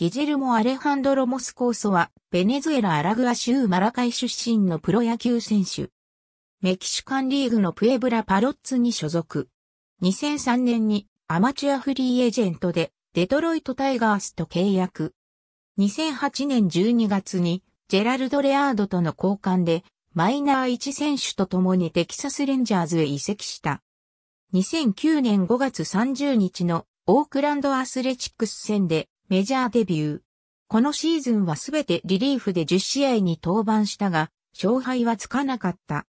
ギジェルモ・アレハンドロ・モスコーソは、ベネズエラ・アラグア州マラカイ出身のプロ野球選手。メキシカンリーグのプエブラ・パロッツに所属。2003年にアマチュアフリーエージェントでデトロイト・タイガースと契約。2008年12月にジェラルド・レアードとの交換でマイナー1選手と共にテキサス・レンジャーズへ移籍した。2009年5月30日のオークランド・アスレチックス戦でメジャーデビュー。このシーズンはすべてリリーフで10試合に登板したが、勝敗はつかなかった。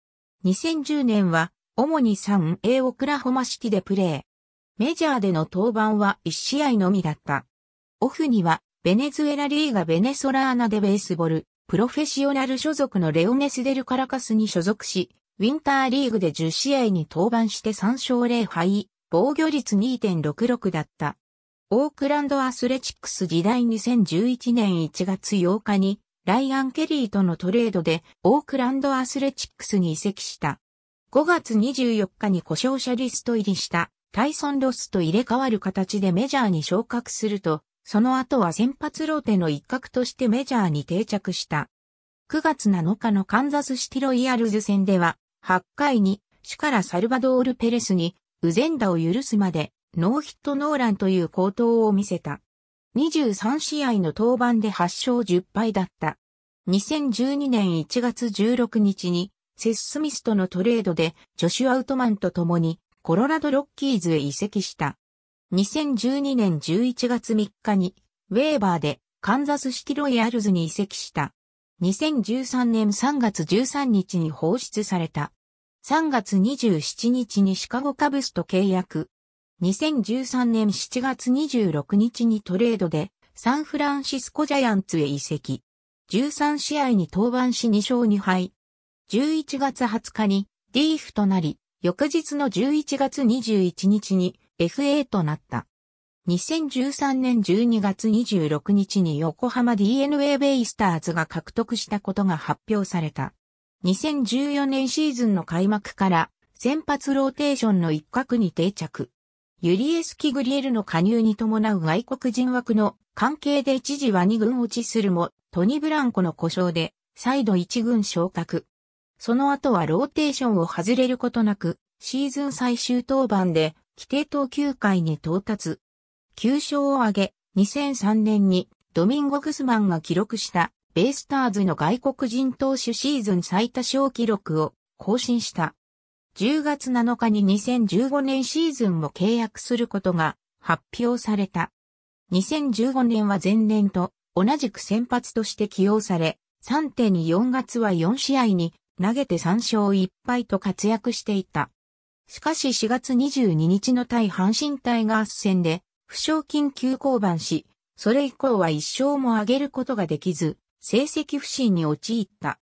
2010年は、主に 3A オクラホマシティでプレー。メジャーでの登板は1試合のみだった。オフには、ベネズエラリーガベネソラーナでベースボール、プロフェッショナル所属のレオネスデルカラカスに所属し、ウィンターリーグで10試合に登板して3勝0敗、防御率2.66だった。オークランドアスレチックス時代2011年1月8日にライアン・ケリーとのトレードでオークランドアスレチックスに移籍した。5月24日に故障者リスト入りしたタイソン・ロスと入れ替わる形でメジャーに昇格すると、その後は先発ローテの一角としてメジャーに定着した。9月7日のカンザスシティロイヤルズ戦では、8回に主からサルバドール・ペレスに、ウゼンダを許すまでノーヒットノーランという高投を見せた。23試合の登板で8勝10敗だった。2012年1月16日に、セス・スミスとのトレードで、ジョシュ・アウトマンと共に、コロラド・ロッキーズへ移籍した。2012年11月3日に、ウェーバーで、カンザスシティロイヤルズに移籍した。2013年3月13日に放出された。3月27日にシカゴカブスと契約。2013年7月26日にトレードでサンフランシスコジャイアンツへ移籍。13試合に登板し2勝2敗。11月20日にィーフとなり、翌日の11月21日に FA となった。2013年12月26日に横浜 DNA ベイスターズが獲得したことが発表された。2014年シーズンの開幕から先発ローテーションの一角に定着。ユリエスキ・グリエルの加入に伴う外国人枠の関係で一時は2軍落ちするも、トニ・ブランコの故障で、再度1軍昇格。その後はローテーションを外れることなく、シーズン最終登板で、規定投球回に到達。9勝を挙げ、2003年にドミンゴ・グスマンが記録したベイスターズの外国人投手シーズン最多勝記録を更新した。10月7日に2015年シーズンを契約することが発表された。2015年は前年と同じく先発として起用され、3.4月は4試合に投げて3勝1敗と活躍していた。しかし4月22日の対阪神タイガース戦で、負傷緊急降板し、それ以降は一勝も上げることができず、成績不振に陥った。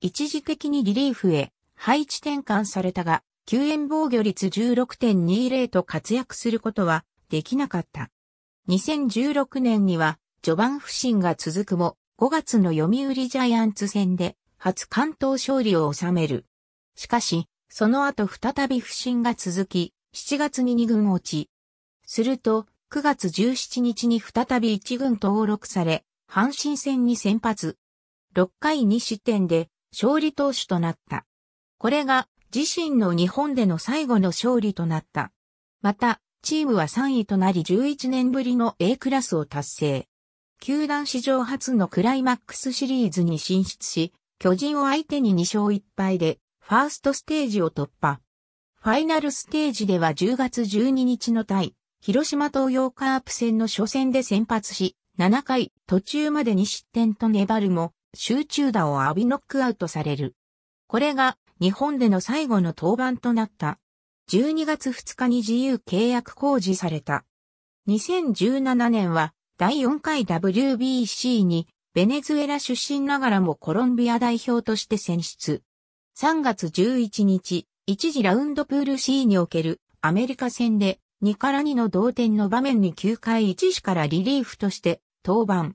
一時的にリリーフへ配置転換されたが、救援防御率16.20と活躍することはできなかった。2016年には序盤不振が続くも5月の読売ジャイアンツ戦で初関東勝利を収める。しかし、その後再び不振が続き、7月に2軍落ち。すると、9月17日に再び1軍登録され、阪神戦に先発。6回2失点で勝利投手となった。これが自身の日本での最後の勝利となった。また、チームは3位となり11年ぶりの A クラスを達成。球団史上初のクライマックスシリーズに進出し、巨人を相手に2勝1敗で、ファーストステージを突破。ファイナルステージでは10月12日の対、広島東洋カープ戦の初戦で先発し、7回途中まで2失点と粘るも、集中打を浴びノックアウトされる。これが日本での最後の登板となった。12月2日に自由契約公示された。2017年は第4回 WBC にベネズエラ出身ながらもコロンビア代表として選出。3月11日、一時ラウンドプール C におけるアメリカ戦で2から2の同点の場面に9回1死からリリーフとして登板。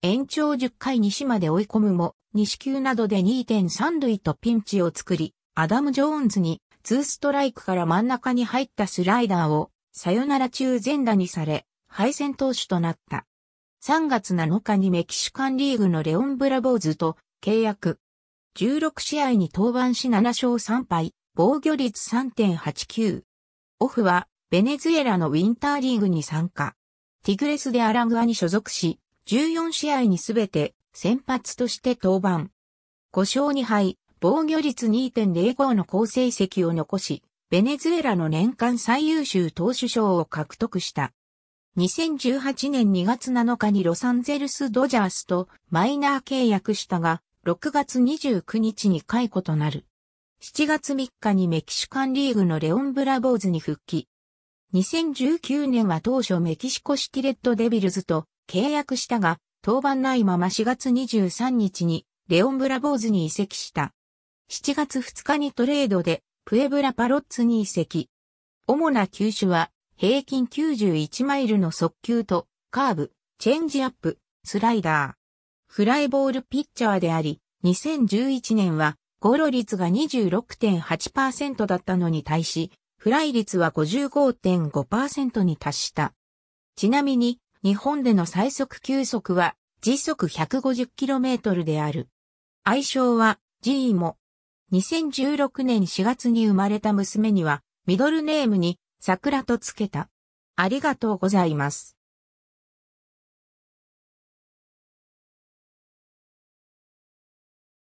延長10回西まで追い込むも西球などで2.3塁とピンチを作り、アダム・ジョーンズに2ストライクから真ん中に入ったスライダーをサヨナラ中全打にされ、敗戦投手となった。3月7日にメキシカンリーグのレオン・ブラボーズと契約。16試合に登板し7勝3敗、防御率3.89。オフはベネズエラのウィンターリーグに参加。ティグレスでアラグアに所属し、14試合にすべて先発として登板。5勝2敗、防御率2.05の好成績を残し、ベネズエラの年間最優秀投手賞を獲得した。2018年2月7日にロサンゼルス・ドジャースとマイナー契約したが、6月29日に解雇となる。7月3日にメキシカンリーグのレオン・ブラボーズに復帰。2019年は当初メキシコシティレッドデビルズと契約したが、登板ないまま4月23日にレオン・ブラボーズに移籍した。7月2日にトレードでプエブラパロッツに移籍。主な球種は平均91マイルの速球とカーブ、チェンジアップ、スライダー。フライボールピッチャーであり、2011年はゴロ率が26.8%だったのに対し、フライ率は55.5%に達した。ちなみに、日本での最速球速は時速 150km である。愛称は G も。2016年4月に生まれた娘にはミドルネームに桜とつけた。ありがとうございます。